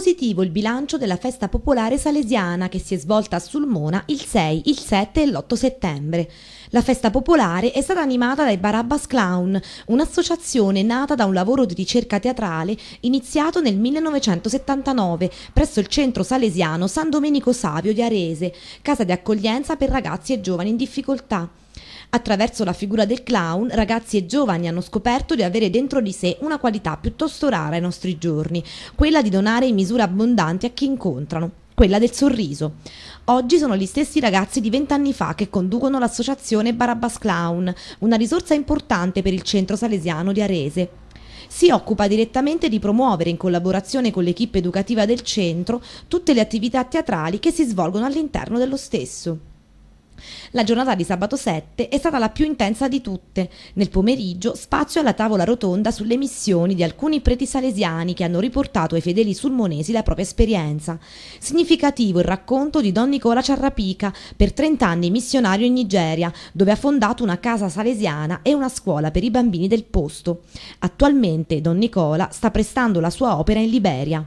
positivo il bilancio della festa popolare salesiana che si è svolta a Sulmona il 6, il 7 e l'8 settembre. La festa popolare è stata animata dai Barabbas Clown, un'associazione nata da un lavoro di ricerca teatrale iniziato nel 1979 presso il centro salesiano San Domenico Savio di Arese, casa di accoglienza per ragazzi e giovani in difficoltà. Attraverso la figura del clown, ragazzi e giovani hanno scoperto di avere dentro di sé una qualità piuttosto rara ai nostri giorni, quella di donare in misura abbondante a chi incontrano, quella del sorriso. Oggi sono gli stessi ragazzi di vent'anni fa che conducono l'associazione Barabbas Clown, una risorsa importante per il centro salesiano di Arese. Si occupa direttamente di promuovere in collaborazione con l'equipe educativa del centro tutte le attività teatrali che si svolgono all'interno dello stesso. La giornata di sabato 7 è stata la più intensa di tutte. Nel pomeriggio spazio alla tavola rotonda sulle missioni di alcuni preti salesiani che hanno riportato ai fedeli sulmonesi la propria esperienza. Significativo il racconto di Don Nicola Ciarrapica, per 30 anni missionario in Nigeria, dove ha fondato una casa salesiana e una scuola per i bambini del posto. Attualmente Don Nicola sta prestando la sua opera in Liberia.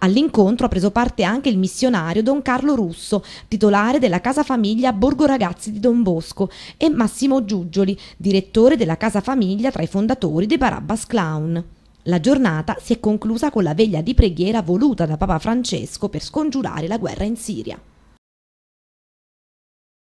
All'incontro ha preso parte anche il missionario Don Carlo Russo, titolare della Casa Famiglia Borgo Ragazzi di Don Bosco, e Massimo Giuggioli, direttore della Casa Famiglia tra i fondatori dei Barabbas Clown. La giornata si è conclusa con la veglia di preghiera voluta da Papa Francesco per scongiurare la guerra in Siria.